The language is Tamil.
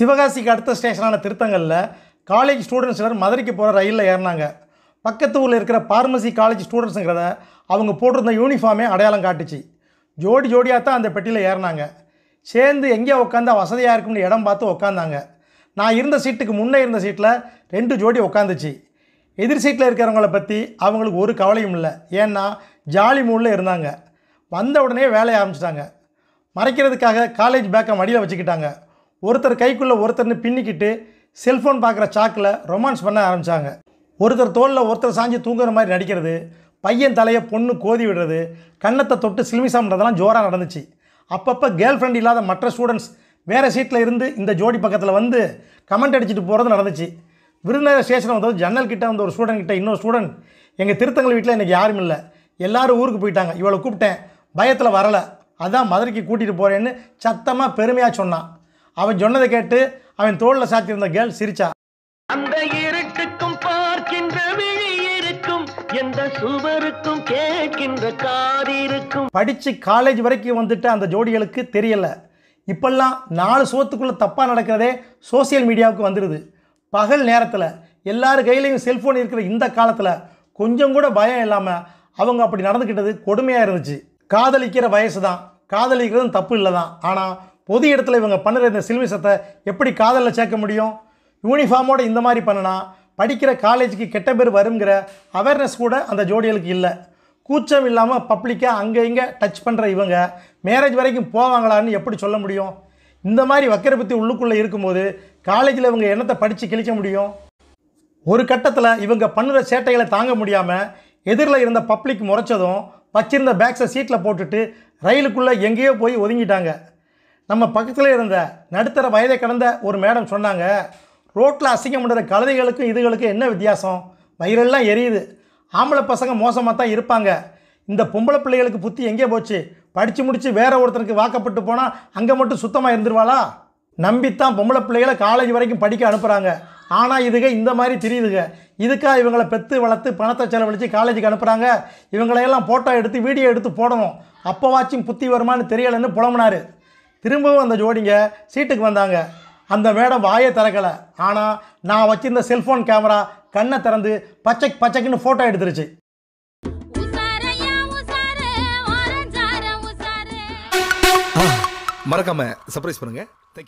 சிவகாசிக்கு அடுத்த ஸ்டேஷனான திருத்தங்களில் காலேஜ் ஸ்டூடெண்ட்ஸ் சிலர் மதுரைக்கு போகிற ரயிலில் ஏறினாங்க பக்கத்து ஊரில் இருக்கிற பார்மசி காலேஜ் ஸ்டூடெண்ட்ஸுங்கிறத அவங்க போட்டிருந்த யூனிஃபார்மே அடையாளம் காட்டுச்சு ஜோடி ஜோடியாக தான் அந்த பெட்டியில் ஏறினாங்க சேர்ந்து எங்கே உட்காந்தா வசதியாக இருக்கும்னு இடம் பார்த்து உட்காந்தாங்க நான் இருந்த சீட்டுக்கு முன்னே இருந்த சீட்டில் ரெண்டு ஜோடி உட்காந்துச்சு எதிர் சீட்டில் இருக்கிறவங்கள பற்றி அவங்களுக்கு ஒரு கவலையும் இல்லை ஏன்னா ஜாலி மூடில் இருந்தாங்க வந்த உடனே வேலையை ஆரம்பிச்சிட்டாங்க மறைக்கிறதுக்காக காலேஜ் பேக்கை மடியில் வச்சுக்கிட்டாங்க ஒருத்தர் கைக்குள்ளே ஒருத்தர்னு பின்னிக்கிட்டு செல்ஃபோன் பார்க்குற சாக்கில் ரொமான்ஸ் பண்ண ஆரம்பித்தாங்க ஒருத்தர் தோளில் ஒருத்தர் சாஞ்சி தூங்குற மாதிரி நடிக்கிறது பையன் தலையை பொண்ணு கோதி விடுறது கன்னத்தை தொட்டு சிலுமி சாப்பிட்றதெல்லாம் ஜோராக நடந்துச்சு அப்பப்போ கேர்ள் ஃப்ரெண்ட் இல்லாத மற்ற ஸ்டூடெண்ட்ஸ் வேறு சீட்டில் இருந்து இந்த ஜோடி பக்கத்தில் வந்து கமெண்ட் அடிச்சுட்டு போகிறது நடந்துச்சு விருந்தர் ஸ்டேஷன் வந்தது ஜன்னல் கிட்டே வந்து ஒரு ஸ்டூடெண்ட் கிட்ட இன்னொரு ஸ்டூடெண்ட் எங்கள் திருத்தங்கள் வீட்டில் இன்றைக்கி யாரும் இல்லை எல்லோரும் ஊருக்கு போயிட்டாங்க இவளை கூப்பிட்டேன் பயத்தில் வரலை அதான் மதுரைக்கு கூட்டிகிட்டு போகிறேன்னு சத்தமாக பெருமையாக சொன்னான் அவன் சொன்னதை கேட்டு அவன் தோளில் சாத்தியிருந்த கேள் சிரிச்சா அந்த இருட்டுக்கும் பார்க்கின்றும் விழி எந்த சுவருக்கும் கேட்கின்ற கார் படித்து காலேஜ் வரைக்கும் வந்துட்டு அந்த ஜோடிகளுக்கு தெரியல இப்பெல்லாம் நாலு சோத்துக்குள்ளே தப்பாக நடக்கிறதே சோசியல் மீடியாவுக்கு வந்துடுது பகல் நேரத்தில் எல்லார் கையிலையும் செல்ஃபோன் இருக்கிற இந்த காலத்தில் கொஞ்சம் கூட பயம் இல்லாமல் அவங்க அப்படி நடந்துக்கிட்டது கொடுமையாக இருந்துச்சு காதலிக்கிற வயசு தான் காதலிக்கிறதும் தப்பு இல்லை தான் ஆனால் பொது இடத்துல இவங்க பண்ணுற இந்த சிலுமிசத்தை எப்படி காதலில் சேர்க்க முடியும் யூனிஃபார்மோடு இந்த மாதிரி பண்ணனா படிக்கிற காலேஜுக்கு கெட்ட பேர் வருங்கிற அவேர்னஸ் கூட அந்த ஜோடிகளுக்கு இல்லை கூச்சம் இல்லாமல் பப்ளிக்காக அங்கே இங்கே டச் பண்ணுற இவங்க மேரேஜ் வரைக்கும் போவாங்களான்னு எப்படி சொல்ல முடியும் இந்த மாதிரி வக்கரபுத்தி உள்ளுக்குள்ளே இருக்கும்போது காலேஜில் இவங்க என்னத்தை படித்து கிழிக்க முடியும் ஒரு கட்டத்தில் இவங்க பண்ணுற சேட்டைகளை தாங்க முடியாமல் எதிரில் இருந்த பப்ளிக் முறைச்சதும் வச்சிருந்த பேக்ஸை சீட்டில் போட்டுட்டு ரயிலுக்குள்ளே எங்கேயோ போய் ஒதுங்கிட்டாங்க நம்ம பக்கத்தில் இருந்த நடுத்தர வயதை கடந்த ஒரு மேடம் சொன்னாங்க ரோட்டில் அசிங்கம் பண்ணுற கழுதைகளுக்கும் இதுகளுக்கும் என்ன வித்தியாசம் வயிறெல்லாம் எரியுது ஆம்பளை பசங்க மோசமாக தான் இருப்பாங்க இந்த பொம்பளை பிள்ளைகளுக்கு புத்தி எங்கே போச்சு படித்து முடித்து வேற ஒருத்தருக்கு வாக்கப்பட்டு போனால் அங்கே மட்டும் சுத்தமாக இருந்துருவாளா நம்பித்தான் பொம்பளை பிள்ளைகளை காலேஜ் வரைக்கும் படிக்க அனுப்புகிறாங்க ஆனால் இதுக இந்த மாதிரி தெரியுதுங்க இதுக்காக இவங்களை பெற்று வளர்த்து பணத்தை செலவழித்து காலேஜுக்கு அனுப்புகிறாங்க இவங்களையெல்லாம் ஃபோட்டோ எடுத்து வீடியோ எடுத்து போடணும் அப்போ அப்போவாச்சும் புத்தி வருமானு தெரியலைன்னு புலம்புனார் திரும்பவும் அந்த ஜோடிங்க சீட்டுக்கு வந்தாங்க அந்த மேடம் வாயை திறக்கலை ஆனால் நான் வச்சிருந்த செல்ஃபோன் கேமரா கண்ணை திறந்து பச்சை பச்சைக்குன்னு ஃபோட்டோ எடுத்துருச்சு மறக்காம சர்ப்ரைஸ் பண்ணுங்க தேங்க்யூ